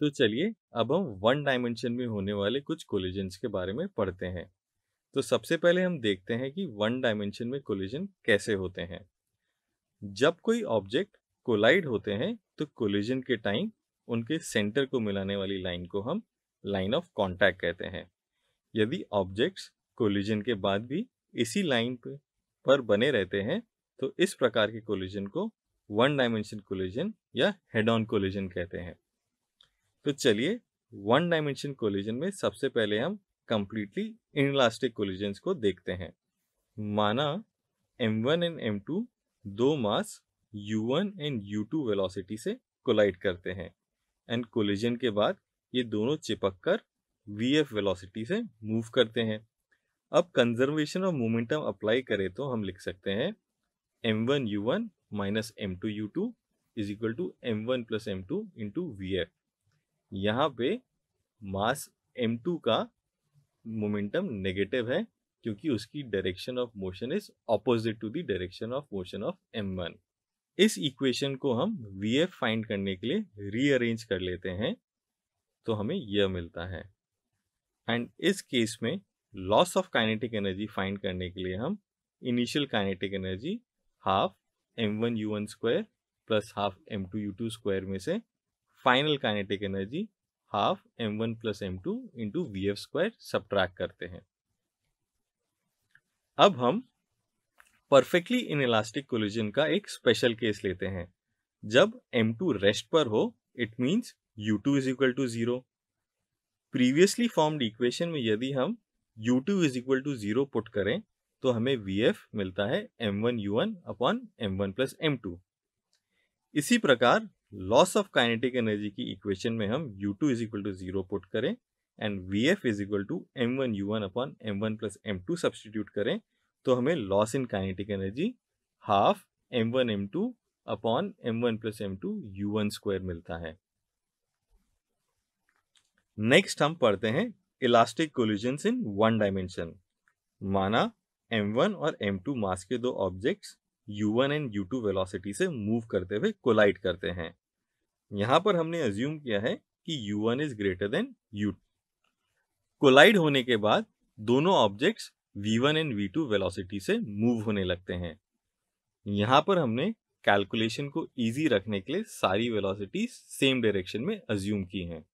तो चलिए अब हम वन डायमेंशन में होने वाले कुछ कोलिजन्स के बारे में पढ़ते हैं तो सबसे पहले हम देखते हैं कि वन डायमेंशन में कोलिजन कैसे होते हैं जब कोई ऑब्जेक्ट कोलाइड होते हैं तो कोलिजन के टाइम उनके सेंटर को मिलाने वाली लाइन को हम लाइन ऑफ कॉन्टैक्ट कहते हैं यदि ऑब्जेक्ट्स कोलिजन के बाद भी इसी लाइन पर बने रहते हैं तो इस प्रकार के कोलिजन को वन डायमेंशन कोलिजन या हेड ऑन कोलिजन कहते हैं तो चलिए वन डायमेंशन कोलिजन में सबसे पहले हम कंप्लीटली इनलास्टिक कोलिजन को देखते हैं माना m1 एंड टू दो mass u1 and u2 velocity से कोलाइड करते हैं एंड कोलिजन के बाद ये दोनों चिपक कर वी एफ वेलोसिटी से मूव करते हैं अब कंजर्वेशन ऑफ मोमेंटम अप्लाई करें तो हम लिख सकते हैं M one U one minus M two U two is equal to M one plus M two into V F यहाँ पे मास m2 का मोमेंटम नेगेटिव है क्योंकि उसकी direction of motion is opposite to the direction of motion of m1 इस equation को हम F find करने के लिए रीअरेंज कर लेते हैं तो हमें यह मिलता है एंड इस केस में loss of kinetic energy find करने के लिए हम initial kinetic energy half M one U one square plus half M two U two square में से final kinetic energy half M one plus M two into V F square subtract करते हैं अब हम परफेक्टली इन इलास्टिक कोलिजन का एक special case लेते हैं जब एम टू रेस्ट पर हो it means U two is equal to zero previously formed equation में यदि हम U two is equal to zero put करें तो हमें वी एफ मिलता है M one U one upon M one plus M two इसी प्रकार लॉस ऑफ काइनेटिक एनर्जी की इक्वेशन में हम U two is equal to zero put करें and V F is equal to M one U one upon M one plus M two substitute करें तो हमें loss in kinetic energy half M one M two upon M one plus M two U one square मिलता है next हम पढ़ते हैं elastic collisions in one dimension माना M one और एम टू मास के दो objects u1 and u2 velocity से मूव करते हुए कोलाइड करते हैं यहां पर हमने अज्यूम किया है कि u1 one is greater than U collide होने के बाद दोनों objects v1 and v2 velocity से मूव होने लगते हैं यहां पर हमने कैलकुलेशन को इजी रखने के लिए सारी वेलोसिटी सेम डायरेक्शन में अज्यूम की हैं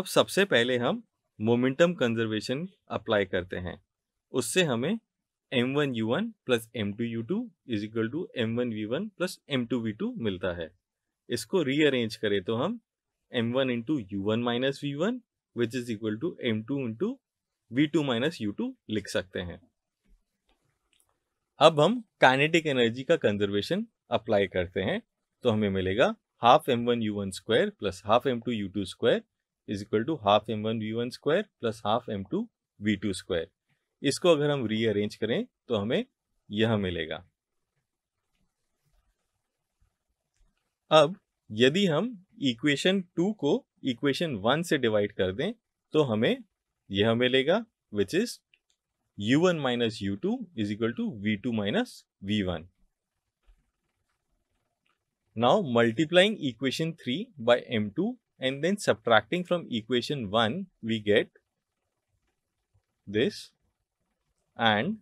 अब सबसे पहले हम मोमेंटम कंजर्वेशन अप्लाई करते हैं उससे हमें M one one plus M two U two is equal to one plus two मिलता है इसको रीअरेंज करें तो हम M one into U one minus V one which is equal to M two into V two minus U two लिख सकते हैं अब हम काइनेटिक एनर्जी का कंजर्वेशन अप्लाई करते हैं तो हमें मिलेगा half M one U one square plus half M two U two square is equal to half M one V one square plus half M two V two square इसको अगर हम rearrange करें तो हमें यह मिलेगा अब यदि हम इक्वेशन टू को इक्वेशन वन से डिवाइड कर दें तो हमें यह मिलेगा which is u1 one minus U two is equal to V two minus V one now multiplying equation three by M two and then subtracting from equation one we get this and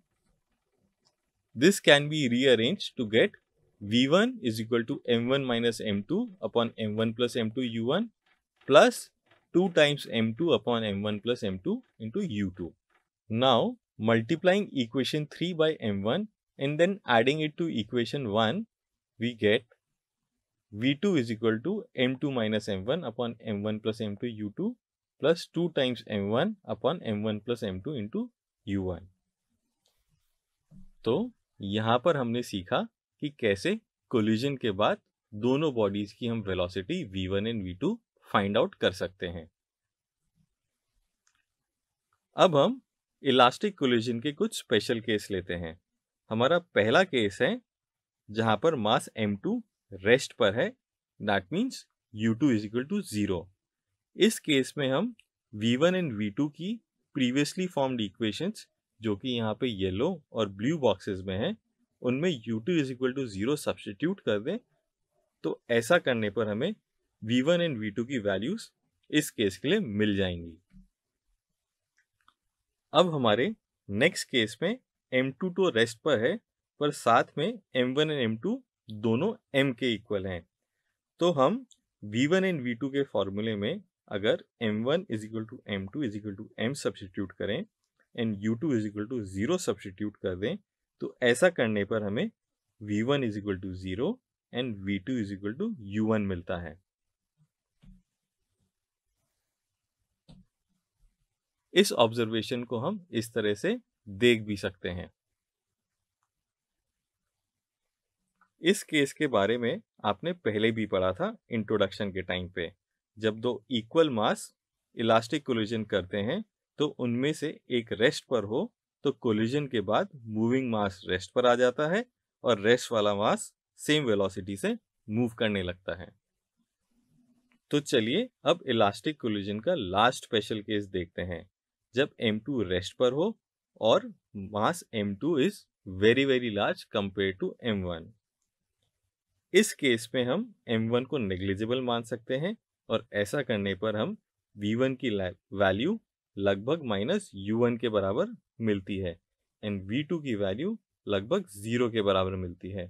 this can be rearranged to get v1 is equal to m1 minus m2 upon m1 plus m2 u1 plus 2 times m2 upon m1 plus m2 into u2. Now multiplying equation 3 by m1 and then adding it to equation 1 we get v2 is equal to m2 minus m1 upon m1 plus m2 u2 plus 2 times m1 upon m1 plus m2 into u1. तो यहाँ पर हमने सीखा कि कैसे collision के बाद दोनों बॉडीज की हम velocity v1 and v2 find out कर सकते हैं अब हम इलास्टिक कोलिजन के कुछ स्पेशल केस लेते हैं हमारा पहला केस है जहां पर मास m2 रेस्ट पर है that means u2 two is equal to zero इस केस में हम v1 एंड v2 की प्रीवियसली फॉर्म्ड इक्वेशंस जो कि यहाँ पे येलो और ब्लू बॉक्सेस में है उनमें U two is equal to zero substitute कर दें तो ऐसा करने पर हमें V one and V two की वैल्यूज़ इस केस के लिए मिल जाएंगी अब हमारे नेक्स्ट केस में एम टू तो रेस्ट पर है पर साथ में M one and M two दोनों एम के इक्वल हैं तो हम V one and V two के फॉर्मूले में अगर M one is equal to M two is equal to M substitute करें and U two is equal to zero substitute कर दें तो ऐसा करने पर हमें V one is equal to zero and V two is equal to U मिलता है इस ऑब्जर्वेशन को हम इस तरह से देख भी सकते हैं इस केस के बारे में आपने पहले भी पढ़ा था इंट्रोडक्शन के टाइम पे जब दो इक्वल मास इलास्टिक कोलिजन करते हैं तो उनमें से एक रेस्ट पर हो तो कोलिजन के बाद मूविंग मास रेस्ट पर आ जाता है और रेस्ट वाला मास सेम वेलोसिटी से मूव करने लगता है तो चलिए अब इलास्टिक कोलिजन का लास्ट स्पेशल केस देखते हैं जब M2 रेस्ट पर हो और mass M2 is very very large compare to M1 इस केस में हम M1 को नेग्लिजिबल मान सकते हैं और ऐसा करने पर हम V1 की वैल्यू लगभग माइनस यू वन के बराबर मिलती है एंड वी टू की वैल्यू लगभग ज़ीरो के बराबर मिलती है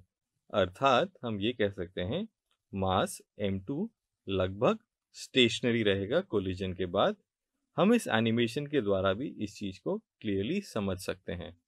अर्थात हम ये कह सकते हैं मास एम टू लगभग स्टेशनरी रहेगा कोलिजन के बाद हम इस एनिमेशन के द्वारा भी इस चीज़ को क्लियरली समझ सकते हैं